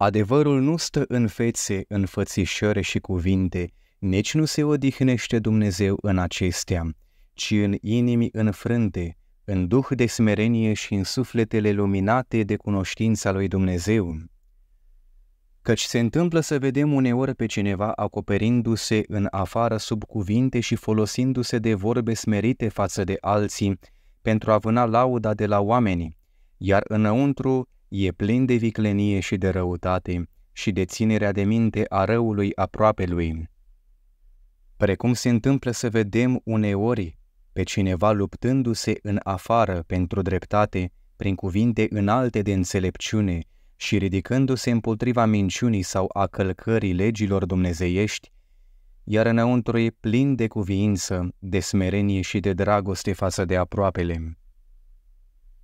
Adevărul nu stă în fețe, în fățișări și cuvinte, nici nu se odihnește Dumnezeu în acestea, ci în inimi înfrânte, în duh de smerenie și în sufletele luminate de cunoștința lui Dumnezeu. Căci se întâmplă să vedem uneori pe cineva acoperindu-se în afară sub cuvinte și folosindu-se de vorbe smerite față de alții pentru a vâna lauda de la oameni, iar înăuntru e plin de viclenie și de răutate și de ținerea de minte a răului aproape lui. Precum se întâmplă să vedem uneori pe cineva luptându-se în afară pentru dreptate prin cuvinte înalte de înțelepciune și ridicându-se împotriva minciunii sau a călcării legilor dumnezeiești, iar înăuntru e plin de cuviință, de smerenie și de dragoste față de aproapele.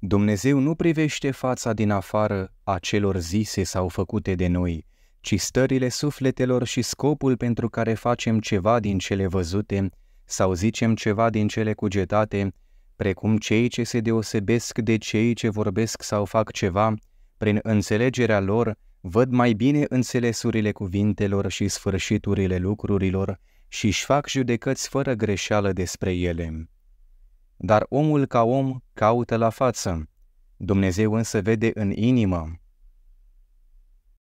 Dumnezeu nu privește fața din afară a celor zise sau făcute de noi, ci stările sufletelor și scopul pentru care facem ceva din cele văzute sau zicem ceva din cele cugetate, precum cei ce se deosebesc de cei ce vorbesc sau fac ceva, prin înțelegerea lor, văd mai bine înțelesurile cuvintelor și sfârșiturile lucrurilor și își fac judecăți fără greșeală despre ele dar omul ca om caută la față. Dumnezeu însă vede în inimă.